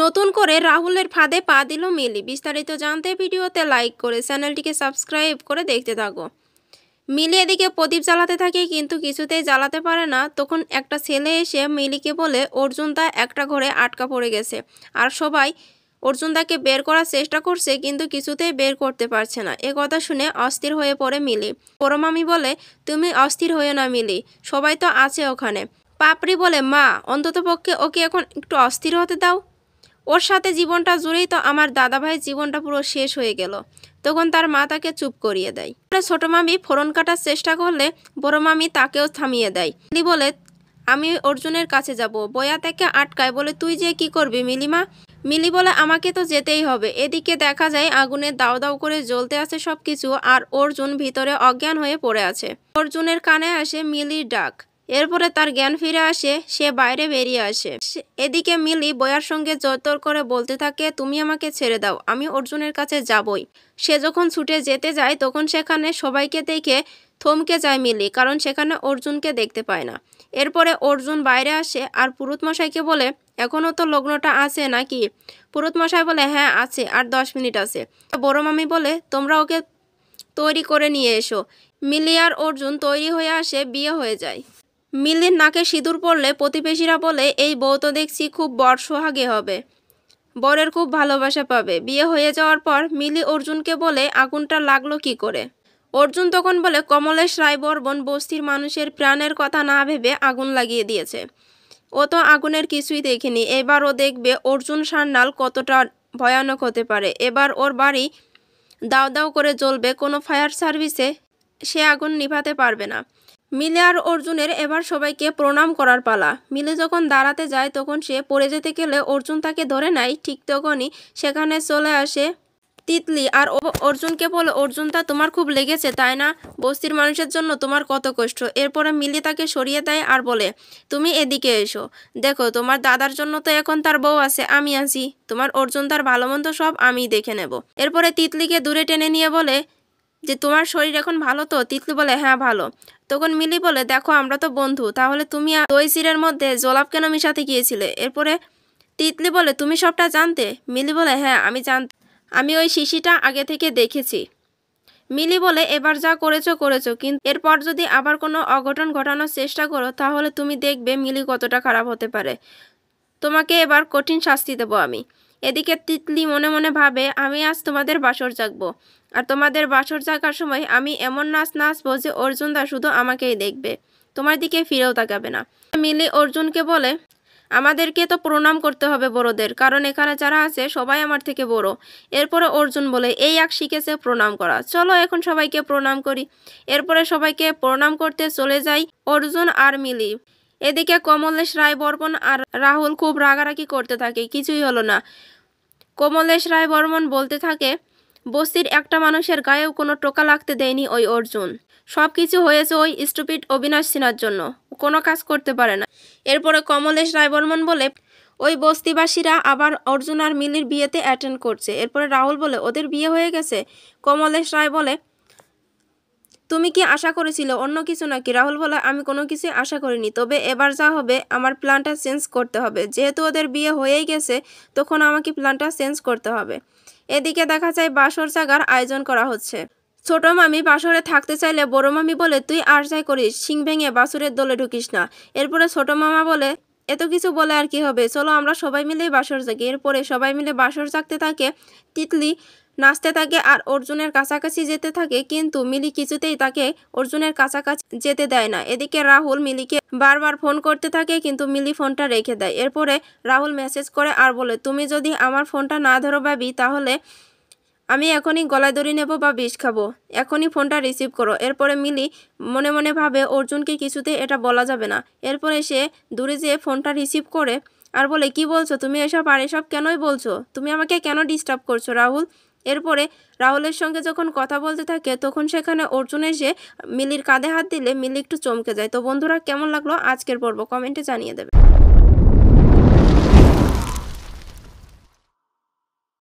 নতুন করে রাহুলের ফাঁদে পা দিল মিলি বিস্তারিত জানতে ভিডিওতে লাইক করে চ্যানেলটিকে সাবস্ক্রাইব করে দেখতে থাকো মিলি এদিকে প্রদীপ জ্বালাতে থাকে কিন্তু কিছুতেই জ্বালাতে পারে না তখন একটা ছেলে এসে মিলিকে বলে অর্জুন দা একটা ঘরে আটকা পড়ে গেছে আর সবাই অর্জুন দাকে বের করার চেষ্টা করছে কিন্তু কিছুতেই বের করতে পারছে না এ কথা শুনে অস্থির হয়ে পড়ে মিলি পরমামি বলে তুমি অস্থির হয়ে না মিলি সবাই তো আছে ওখানে পাপড়ি বলে মা অন্ততপক্ষে ওকে এখন একটু অস্থির হতে দাও ওর সাথে জীবনটা জুড়েই তো আমার দাদাভাই জীবনটা পুরো শেষ হয়ে গেল তখন তার মা তাকে চুপ করিয়ে দেয় ছোট মামি ফোরন কাটার চেষ্টা করলে বড় মামি তাকেও থামিয়ে দেয় মিলি বলে আমি অর্জুনের কাছে যাব বয়া তাকে আটকায় বলে তুই যে কি করবি মিলিমা মিলি বলে আমাকে তো যেতেই হবে এদিকে দেখা যায় আগুনে দাও দাও করে জ্বলতে আছে সবকিছু আর অর্জুন ভিতরে অজ্ঞান হয়ে পড়ে আছে অর্জুনের কানে আসে মিলির ডাক এরপরে তার জ্ঞান ফিরে আসে সে বাইরে বেরিয়ে আসে এদিকে মিলি বয়ার সঙ্গে জোরতর করে বলতে থাকে তুমি আমাকে ছেড়ে দাও আমি অর্জুনের কাছে যাবই সে যখন ছুটে যেতে যায় তখন সেখানে সবাইকে দেখে থমকে যায় মিলি কারণ সেখানে অর্জুনকে দেখতে পায় না এরপরে অর্জুন বাইরে আসে আর পুরুতমশাইকে বলে এখনও তো লগ্নটা আছে নাকি পুরুতমশাই বলে হ্যাঁ আছে আর দশ মিনিট আছে বড় মামি বলে তোমরা ওকে তৈরি করে নিয়ে এসো মিলি আর অর্জুন তৈরি হয়ে আসে বিয়ে হয়ে যায় মিলির নাকে সিঁদুর পড়লে প্রতিবেশীরা বলে এই বউ তো দেখছি খুব বর সোহাগে হবে বরের খুব ভালোবাসা পাবে বিয়ে হয়ে যাওয়ার পর মিলি অর্জুনকে বলে আগুনটা লাগলো কি করে অর্জুন তখন বলে কমলেশ রায় বর্বন বস্তির মানুষের প্রাণের কথা না ভেবে আগুন লাগিয়ে দিয়েছে ও তো আগুনের কিছুই দেখেনি এবার ও দেখবে অর্জুন সান্নাল কতটা ভয়ানক হতে পারে এবার ওর বাড়ি দাও দাও করে জ্বলবে কোনো ফায়ার সার্ভিসে সে আগুন নিভাতে পারবে না মিলে আর অর্জুনের এবার সবাইকে প্রণাম করার পালা মিলে যখন দাঁড়াতে যায় তখন সে পড়ে যেতে গেলে অর্জুন তাকে ধরে নেয় ঠিক তখনই সেখানে চলে আসে তিতলি আর অর্জুনকে বলে অর্জুন তা তোমার খুব লেগেছে তাই না বস্তির মানুষের জন্য তোমার কত কষ্ট এরপরে মিলি তাকে সরিয়ে দেয় আর বলে তুমি এদিকে এসো দেখো তোমার দাদার জন্য তো এখন তার বউ আছে আমি আছি তোমার অর্জুন তার ভালো মন্দ সব আমি দেখে নেব এরপরে তিতলিকে দূরে টেনে নিয়ে বলে যে তোমার শরীর এখন ভালো তো তিতলি বলে হ্যাঁ ভালো তখন মিলি বলে দেখো আমরা তো বন্ধু তাহলে তুমি দই চিরের মধ্যে জোলাপ কেন মিশাতে গিয়েছিলে এরপরে তিতলি বলে তুমি সবটা জানতে মিলি বলে হ্যাঁ আমি জান আমি ওই শিশিটা আগে থেকে দেখেছি মিলি বলে এবার যা করেছো করেছো কিন্তু এরপর যদি আবার কোনো অঘটন ঘটানোর চেষ্টা করো তাহলে তুমি দেখবে মিলি কতটা খারাপ হতে পারে তোমাকে এবার কঠিন শাস্তি দেবো আমি এদিকে তিতলি মনে মনে ভাবে আমি আজ তোমাদের বাসর জাগবো আর তোমাদের বাসর জাগার সময় আমি এমন নাচ নাচবো যে অর্জুনদা শুধু আমাকেই দেখবে তোমার দিকে ফিরেও তাকাবে না মিলি অর্জুনকে বলে আমাদেরকে তো প্রণাম করতে হবে বড়দের কারণ এখানে যারা আছে সবাই আমার থেকে বড় এরপরে অর্জুন বলে এই এক শিখেছে প্রণাম করা চলো এখন সবাইকে প্রণাম করি এরপরে সবাইকে প্রণাম করতে চলে যাই অর্জুন আর মিলি এদিকে কমলেশ রায় বর্মন আর রাহুল খুব রাগারাগি করতে থাকে কিছুই হলো না কমলেশ রায় বর্মন বলতে থাকে বস্তির একটা মানুষের গায়েও কোনো টোকা লাগতে দেয়নি ওই অর্জুন সব কিছু হয়েছে ওই স্টুপিট অবিনাশ সিনার জন্য কোনো কাজ করতে পারে না এরপরে কমলেশ রায় বর্মন বলে ওই বস্তিবাসীরা আবার অর্জুন আর মিলির বিয়েতে অ্যাটেন্ড করছে এরপরে রাহুল বলে ওদের বিয়ে হয়ে গেছে কমলেশ রায় বলে তুমি কি আশা করেছিল অন্য কিছু নাকি রাহুল বলে আমি কোনো কিছু আশা করিনি তবে এবার যা হবে আমার প্ল্যানটা চেঞ্জ করতে হবে যেহেতু ওদের বিয়ে হয়েই গেছে তখন আমাকে প্ল্যানটা চেঞ্জ করতে হবে এদিকে দেখা যায় বাসর জাগার আয়োজন করা হচ্ছে ছোট মামি বাসরে থাকতে চাইলে বড় মামি বলে তুই আর যাই করিস সিং ভেঙে বাসুরের দলে ঢুকিস না এরপরে ছোট মামা বলে এত কিছু বলে আর কি হবে চলো আমরা সবাই মিলেই বাসর জাগি এরপরে সবাই মিলে বাসর জাগতে থাকে তিতলি নাচতে থাকে আর অর্জুনের কাছাকাছি যেতে থাকে কিন্তু মিলি কিছুতেই তাকে অর্জুনের কাছাকাছি যেতে দেয় না এদিকে রাহুল মিলিকে বারবার ফোন করতে থাকে কিন্তু মিলি ফোনটা রেখে দেয় এরপরে রাহুল মেসেজ করে আর বলে তুমি যদি আমার ফোনটা না ধরো ভাবি তাহলে আমি এখনই গলায় দড়ি নেব বা বিষ খাবো এখনই ফোনটা রিসিভ করো এরপরে মিলি মনে মনে ভাবে অর্জুনকে কিছুতে এটা বলা যাবে না এরপরে সে দূরে যেয়ে ফোনটা রিসিভ করে আর বলে কি বলছো তুমি এসব আর এসব কেনই বলছো তুমি আমাকে কেন ডিস্টার্ব করছো রাহুল এরপরে রাহুলের সঙ্গে যখন কথা বলতে থাকে তখন সেখানে অর্জুন এসে মিলির কাঁধে হাত দিলে মিলি একটু চমকে যায় তো বন্ধুরা কেমন লাগলো আজকের পর্ব কমেন্টে জানিয়ে দেবে